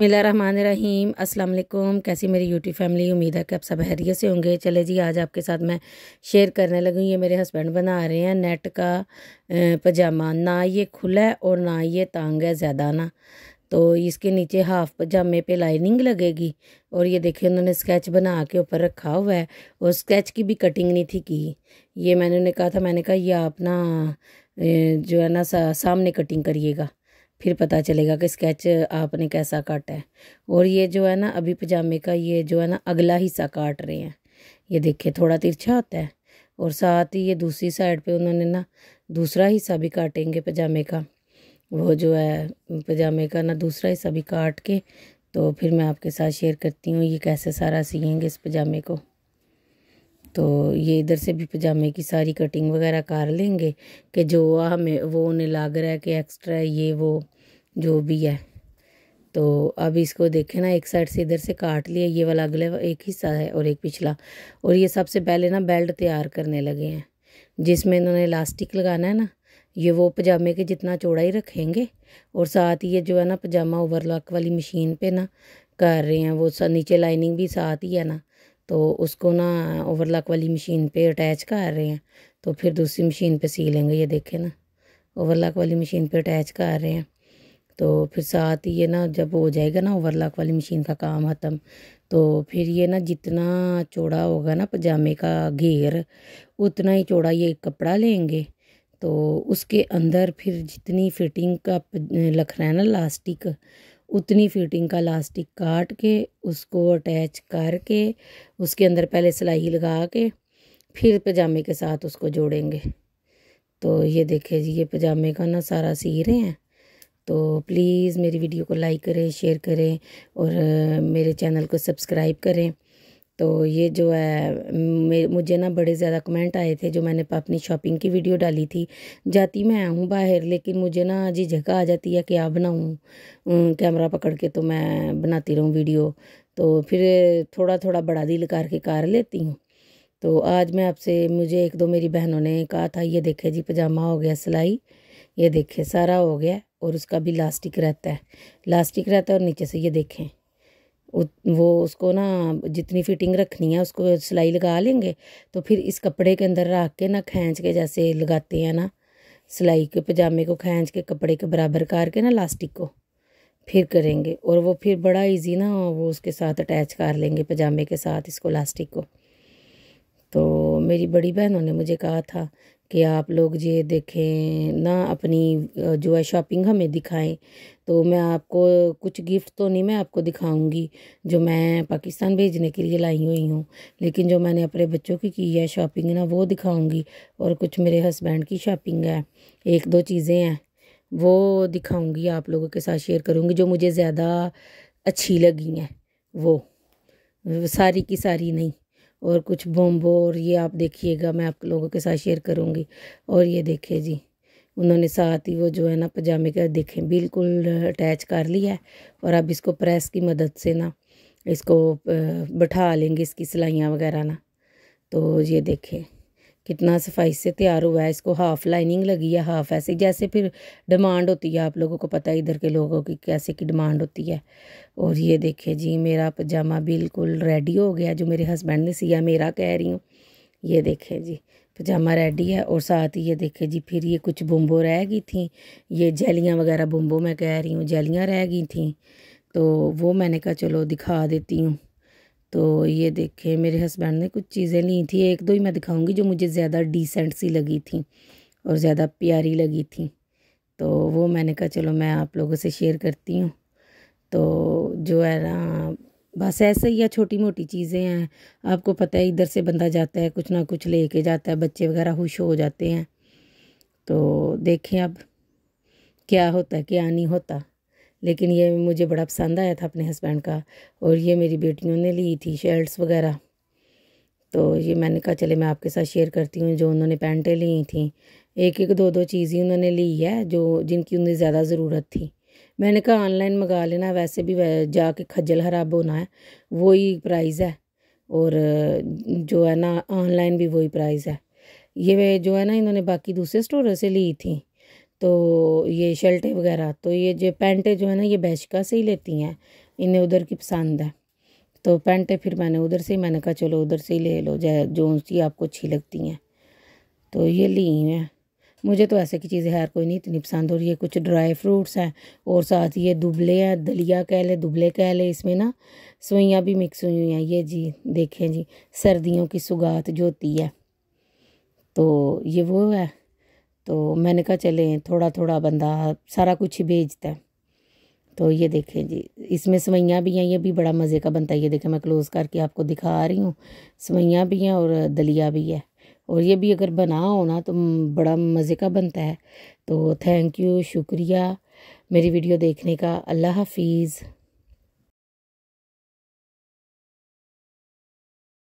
मिला रहीम अस्सलाम वालेकुम कैसी मेरी यूट्यूब फैमिली उम्मीद है कि आप सब हैरियत से होंगे चले जी आज आपके साथ मैं शेयर करने लगी हूँ ये मेरे हस्बैंड बना रहे हैं नेट का पजामा ना ये खुला है और ना ये तांग है ज़्यादा ना तो इसके नीचे हाफ पजामे पे लाइनिंग लगेगी और ये देखिए उन्होंने स्केच बना के ऊपर रखा हुआ है और स्केच की भी कटिंग नहीं थी की ये मैंने उन्हें कहा था मैंने कहा यह अपना जो है ना सा, सामने कटिंग करिएगा फिर पता चलेगा कि स्केच आपने कैसा काटा है और ये जो है ना अभी पजामे का ये जो है ना अगला हिस्सा काट रहे हैं ये देखिए थोड़ा तिरछा होता है और साथ ही ये दूसरी साइड पे उन्होंने ना दूसरा हिस्सा भी काटेंगे पजामे का वो जो है पजामे का ना दूसरा हिस्सा भी काट के तो फिर मैं आपके साथ शेयर करती हूँ ये कैसे सारा सियेंगे इस पजामे को तो ये इधर से भी पजामे की सारी कटिंग वगैरह कर लेंगे कि जो हमें वो उन्हें लग रहा है कि एक्स्ट्रा ये वो जो भी है तो अब इसको देखें ना एक साइड से इधर से काट लिया ये वाला अगले एक हिस्सा है और एक पिछला और ये सबसे पहले ना बेल्ट तैयार करने लगे हैं जिसमें इन्होंने इलास्टिक लगाना है ना ये वो पजामे के जितना चौड़ा ही रखेंगे और साथ ही ये जो है ना पजामा ओवरलॉक वाली मशीन पे ना कर रहे हैं वो नीचे लाइनिंग भी साथ ही है ना तो उसको ना ओवरलॉक वाली मशीन पे अटैच कर रहे हैं तो फिर दूसरी मशीन पे सी लेंगे ये देखें ना ओवरलॉक वाली मशीन पे अटैच कर रहे हैं तो फिर साथ ही ये ना जब हो जाएगा ना ओवरलॉक वाली मशीन का काम ख़त्म तो फिर ये ना जितना चौड़ा होगा ना पजामे का घेर उतना ही चौड़ा ये कपड़ा लेंगे तो उसके अंदर फिर जितनी फिटिंग का लखना है ना लास्टिक उतनी फिटिंग का लास्टिक काट के उसको अटैच करके उसके अंदर पहले सिलाई लगा के फिर पजामे के साथ उसको जोड़ेंगे तो ये देखिए जी ये पजामे का ना सारा सी रहे हैं तो प्लीज़ मेरी वीडियो को लाइक करें शेयर करें और मेरे चैनल को सब्सक्राइब करें तो ये जो है मुझे ना बड़े ज़्यादा कमेंट आए थे जो मैंने अपनी शॉपिंग की वीडियो डाली थी जाती मैं हूँ बाहर लेकिन मुझे ना जी जगह आ जाती है क्या बनाऊँ कैमरा पकड़ के तो मैं बनाती रहूँ वीडियो तो फिर थोड़ा थोड़ा बड़ा दिल करके कर लेती हूँ तो आज मैं आपसे मुझे एक दो मेरी बहनों ने कहा था ये देखे जी पजामा हो गया सिलाई ये देखे सारा हो गया और उसका भी लास्टिक रहता है लास्टिक रहता है और नीचे से ये देखें वो उसको ना जितनी फिटिंग रखनी है उसको सिलाई लगा लेंगे तो फिर इस कपड़े के अंदर रख के ना खींच के जैसे लगाते हैं ना सिलाई के पजामे को खींच के कपड़े के बराबर करके ना लास्टिक को फिर करेंगे और वो फिर बड़ा इजी ना वो उसके साथ अटैच कर लेंगे पजामे के साथ इसको लास्टिक को तो मेरी बड़ी बहनों ने मुझे कहा था कि आप लोग ये देखें ना अपनी जो है शॉपिंग हमें दिखाएं तो मैं आपको कुछ गिफ्ट तो नहीं मैं आपको दिखाऊंगी जो मैं पाकिस्तान भेजने के लिए लाई हुई हूँ लेकिन जो मैंने अपने बच्चों की की है शॉपिंग ना वो दिखाऊंगी और कुछ मेरे हस्बैंड की शॉपिंग है एक दो चीज़ें हैं वो दिखाऊँगी आप लोगों के साथ शेयर करूँगी जो मुझे ज़्यादा अच्छी लगी हैं वो सारी की सारी नहीं और कुछ बोम्बो और ये आप देखिएगा मैं आप लोगों के साथ शेयर करूँगी और ये देखिए जी उन्होंने साथ ही वो जो है ना पजामे का देखें बिल्कुल अटैच कर लिया है और अब इसको प्रेस की मदद से ना इसको बैठा लेंगे इसकी सिलाइयाँ वगैरह ना तो ये देखें कितना सफाई से तैयार हुआ है इसको हाफ़ लाइनिंग लगी है हाफ़ ऐसे जैसे फिर डिमांड होती है आप लोगों को पता है इधर के लोगों की कैसे की डिमांड होती है और ये देखिए जी मेरा पजामा बिल्कुल रेडी हो गया जो मेरे हस्बैंड ने सिया मेरा कह रही हूँ ये देखें जी पजामा रेडी है और साथ ही ये देखें जी फिर ये कुछ बुम्बो रह गई थी ये जैलियाँ वगैरह बुम्बो मैं कह रही हूँ जैलियाँ रह गई थी तो वो मैंने कहा चलो दिखा देती हूँ तो ये देखें मेरे हस्बैंड ने कुछ चीज़ें ली थी एक दो ही मैं दिखाऊंगी जो मुझे ज़्यादा डिसेंट सी लगी थी और ज़्यादा प्यारी लगी थी तो वो मैंने कहा चलो मैं आप लोगों से शेयर करती हूँ तो जो है ना बस ऐसे ही है छोटी मोटी चीज़ें हैं आपको पता है इधर से बंदा जाता है कुछ ना कुछ ले के जाता है बच्चे वगैरह खुश हो जाते हैं तो देखें अब क्या होता है क्या नहीं होता लेकिन ये मुझे बड़ा पसंद आया था अपने हस्बैंड का और ये मेरी बेटियों ने ली थी शर्ट्स वगैरह तो ये मैंने कहा चले मैं आपके साथ शेयर करती हूँ जो उन्होंने पैंटें ली थी एक एक दो दो चीज़ ही उन्होंने ली है जो जिनकी उन्हें ज़्यादा ज़रूरत थी मैंने कहा ऑनलाइन मंगा लेना वैसे भी जा के खज्जल खराब होना है वही प्राइस है और जो है ना ऑनलाइन भी वही प्राइस है ये जो है ना इन्होंने बाकी दूसरे स्टोर से ली थी तो ये शर्टें वगैरह तो ये जो पैंटें जो है ना ये बैशिका से ही लेती हैं इन्हें उधर की पसंद है तो पैंटें फिर मैंने उधर से ही मैंने कहा चलो उधर से ही ले लो जै जो उनकी आपको अच्छी लगती हैं तो ये ली हैं मुझे तो ऐसे की चीज़ें हर कोई नहीं इतनी पसंद और ये कुछ ड्राई फ्रूट्स हैं और साथ ये दुबले हैं दलिया कह ले दुबले कह ले इसमें ना सुइयाँ भी मिक्स हुई हुई हैं ये जी देखें जी सर्दियों की सुगात जो होती है तो ये वो है तो मैंने कहा चले थोड़ा थोड़ा बंदा सारा कुछ ही भेजता है तो ये देखें जी इसमें सवैयाँ भी हैं ये भी बड़ा मज़े का बनता है ये देखें मैं क्लोज़ करके आपको दिखा रही हूँ सवैयाँ भी हैं और दलिया भी है और ये भी अगर बना हो ना तो बड़ा मज़े का बनता है तो थैंक यू शुक्रिया मेरी वीडियो देखने का अल्लाह हाफिज़